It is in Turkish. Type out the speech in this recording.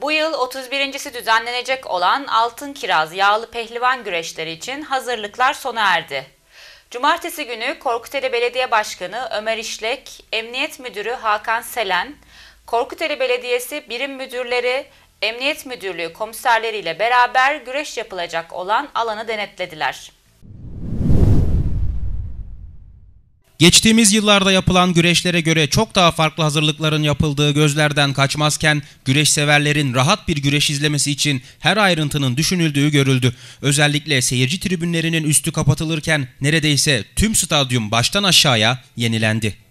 Bu yıl 31.si düzenlenecek olan Altın Kiraz Yağlı Pehlivan güreşleri için hazırlıklar sona erdi. Cumartesi günü Korkuteli Belediye Başkanı Ömer İşlek, Emniyet Müdürü Hakan Selen, Korkuteli Belediyesi birim müdürleri, Emniyet Müdürlüğü komiserleriyle beraber güreş yapılacak olan alanı denetlediler. Geçtiğimiz yıllarda yapılan güreşlere göre çok daha farklı hazırlıkların yapıldığı gözlerden kaçmazken güreş severlerin rahat bir güreş izlemesi için her ayrıntının düşünüldüğü görüldü. Özellikle seyirci tribünlerinin üstü kapatılırken neredeyse tüm stadyum baştan aşağıya yenilendi.